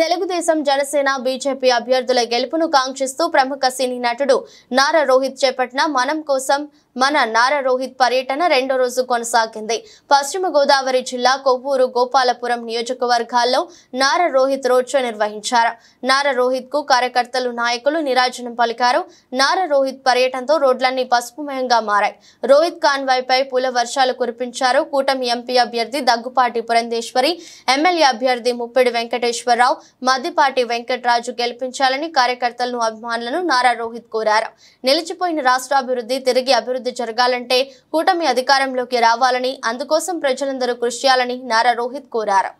Telugu Desam Janasena BJP అభ్యర్థుల గెలుపును కాంక్షిస్తూ ప్రముఖ సినీ నటుడు నారా రోహిత్ చేపట్టిన మనం కోసం మన నారా రోహిత్ పర్యటన రెండో రోజు కొనసాగింది పశ్చిమ గోదావరి జిల్లా కొవ్వూరు గోపాలపురం నియోజకవర్గాల్లో నారా రోహిత్ రోడ్ షో నిర్వహించారు నారా రోహిత్ కు కార్యకర్తలు నాయకులు నిరాజనం పలికారు నారా రోహిత్ పర్యటనతో రోడ్లన్నీ పసుపుమయంగా మారాయి రోహిత్ కాన్వాయ్ పై పూల వర్షాలు కురిపించారు కూటమి ఎంపీ అభ్యర్థి దగ్గుపాటి పురంధేశ్వరి ఎమ్మెల్యే అభ్యర్థి ముప్పిడి వెంకటేశ్వరరావు మద్దిపాటి వెంకట్రాజు గెలిపించాలని కార్యకర్తలను అభిమానులను నారా రోహిత్ కోరారు నిలిచిపోయిన రాష్ట్రాభివృద్ధి తిరిగి అభివృద్ధి అభివృద్ధి జరగాలంటే కూటమి అధికారంలోకి రావాలని అందుకోసం ప్రజలందరూ కృషి చేయాలని నారా రోహిత్ కోరారు